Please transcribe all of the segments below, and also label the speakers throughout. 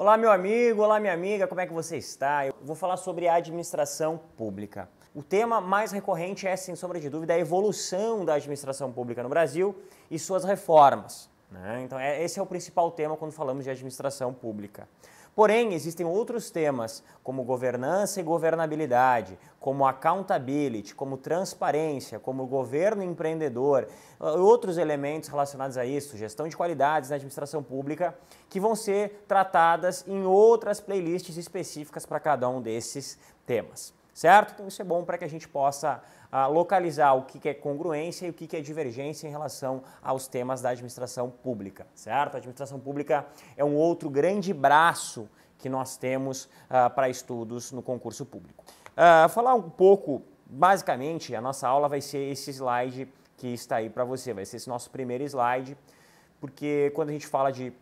Speaker 1: Olá, meu amigo, olá, minha amiga, como é que você está? Eu vou falar sobre a administração pública. O tema mais recorrente é, sem sombra de dúvida, a evolução da administração pública no Brasil e suas reformas. Né? Então, é, esse é o principal tema quando falamos de administração pública. Porém, existem outros temas, como governança e governabilidade, como accountability, como transparência, como governo empreendedor, outros elementos relacionados a isso, gestão de qualidades na administração pública, que vão ser tratadas em outras playlists específicas para cada um desses temas certo? Então isso é bom para que a gente possa ah, localizar o que, que é congruência e o que, que é divergência em relação aos temas da administração pública, certo? A administração pública é um outro grande braço que nós temos ah, para estudos no concurso público. Ah, falar um pouco, basicamente, a nossa aula vai ser esse slide que está aí para você, vai ser esse nosso primeiro slide, porque quando a gente fala de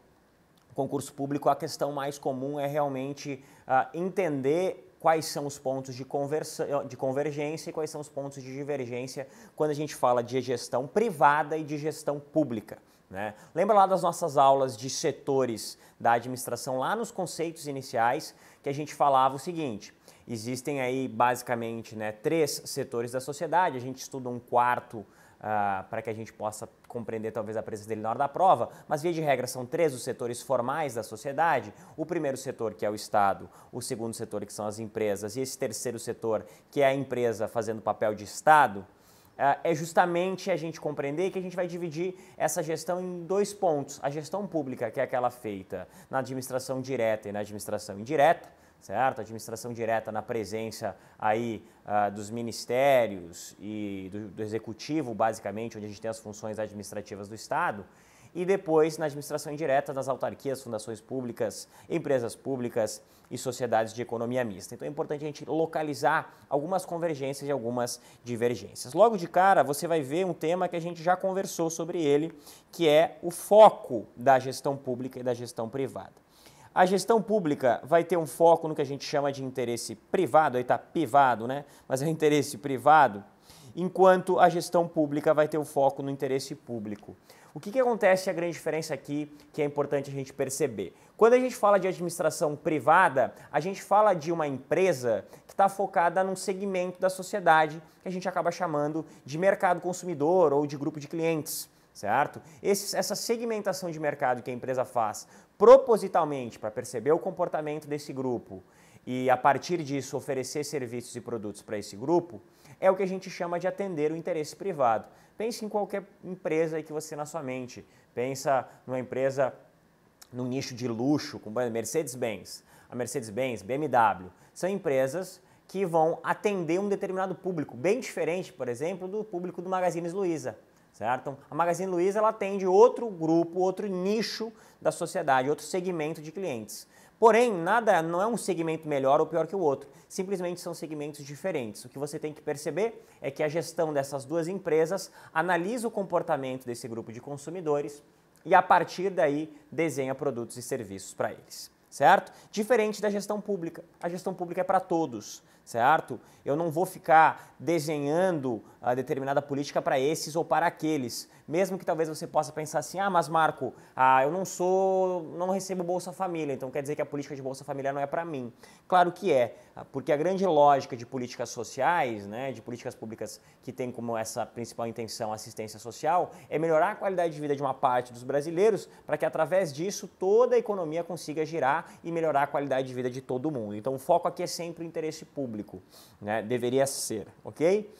Speaker 1: concurso público, a questão mais comum é realmente uh, entender quais são os pontos de, conversa, eh, de convergência e quais são os pontos de divergência quando a gente fala de gestão privada e de gestão pública. Né? Lembra lá das nossas aulas de setores da administração, lá nos conceitos iniciais, que a gente falava o seguinte: existem aí basicamente né, três setores da sociedade, a gente estuda um quarto ah, para que a gente possa compreender talvez a presença dele na hora da prova, mas via de regra são três os setores formais da sociedade, o primeiro setor que é o Estado, o segundo setor que são as empresas e esse terceiro setor que é a empresa fazendo papel de Estado, ah, é justamente a gente compreender que a gente vai dividir essa gestão em dois pontos. A gestão pública, que é aquela feita na administração direta e na administração indireta, certo? Administração direta na presença aí uh, dos ministérios e do, do, executivo, basicamente, onde a gente tem as funções administrativas do Estado. E depois na administração indireta das autarquias, fundações públicas, empresas públicas e sociedades de economia mista. Então é importante a gente localizar algumas convergências e algumas divergências. Logo de cara, você vai ver um tema que a gente já conversou sobre ele, que é o foco da gestão pública e da gestão privada. A gestão pública vai ter um foco no que a gente chama de interesse privado, aí está privado, né? Mas é interesse privado, enquanto a gestão pública vai ter o um foco no interesse público. O que, que acontece, a grande diferença aqui que é importante a gente perceber? Quando a gente fala de administração privada, a gente fala de uma empresa que está focada num segmento da sociedade que a gente acaba chamando de mercado consumidor ou de grupo de clientes certo? Esse, essa segmentação de mercado que a empresa faz propositalmente para perceber o comportamento desse grupo e a partir disso oferecer serviços e produtos para esse grupo, é o que a gente chama de atender o interesse privado. Pense em qualquer empresa que você na sua mente, pensa numa empresa no nicho de luxo, como Mercedes-Benz, a Mercedes-Benz, BMW, são empresas que vão atender um determinado público, bem diferente, por exemplo, do público do Magazine Luiza certo? Então, a Magazine Luiza ela atende outro grupo, outro nicho da sociedade, outro segmento de clientes. Porém, nada não é um segmento melhor ou pior que o outro. Simplesmente são segmentos diferentes. O que você tem que perceber é que a gestão dessas duas empresas analisa o comportamento desse grupo de consumidores e a partir daí desenha produtos e serviços para eles certo? Diferente da gestão pública. A gestão pública é para todos, certo? Eu não vou ficar desenhando a ah, determinada política para esses ou para aqueles. Mesmo que talvez você possa pensar assim: "Ah, mas Marco, ah, eu não sou, não recebo Bolsa Família, então quer dizer que a política de Bolsa Família não é para mim". Claro que é, ah, porque a grande lógica de políticas sociais, né, de políticas públicas que tem como essa principal intenção assistência social, é melhorar a qualidade de vida de uma parte dos brasileiros para que através disso toda a economia consiga girar e melhorar a qualidade de vida de todo mundo. Então o foco aqui é sempre o interesse público, né, deveria ser, ok?